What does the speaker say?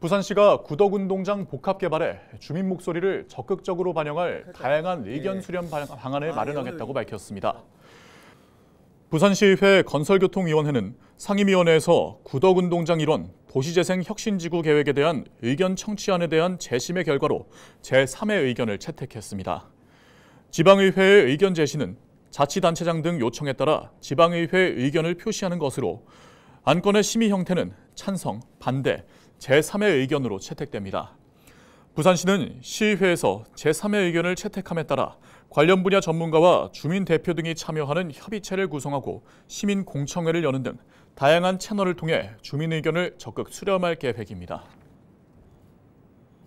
부산시가 구덕운동장 복합개발에 주민 목소리를 적극적으로 반영할 다양한 예. 의견 수렴 방안을 아, 마련하겠다고 밝혔습니다. 부산시의회 건설교통위원회는 상임위원회에서 구덕운동장 일원 도시재생 혁신지구 계획에 대한 의견 청취안에 대한 재심의 결과로 제3의 의견을 채택했습니다. 지방의회의 의견 제시는 자치단체장 등 요청에 따라 지방의회 의견을 표시하는 것으로 안건의 심의 형태는 찬성, 반대, 제3의 의견으로 채택됩니다. 부산시는 시의회에서 제3의 의견을 채택함에 따라 관련 분야 전문가와 주민 대표 등이 참여하는 협의체를 구성하고 시민 공청회를 여는 등 다양한 채널을 통해 주민 의견을 적극 수렴할 계획입니다.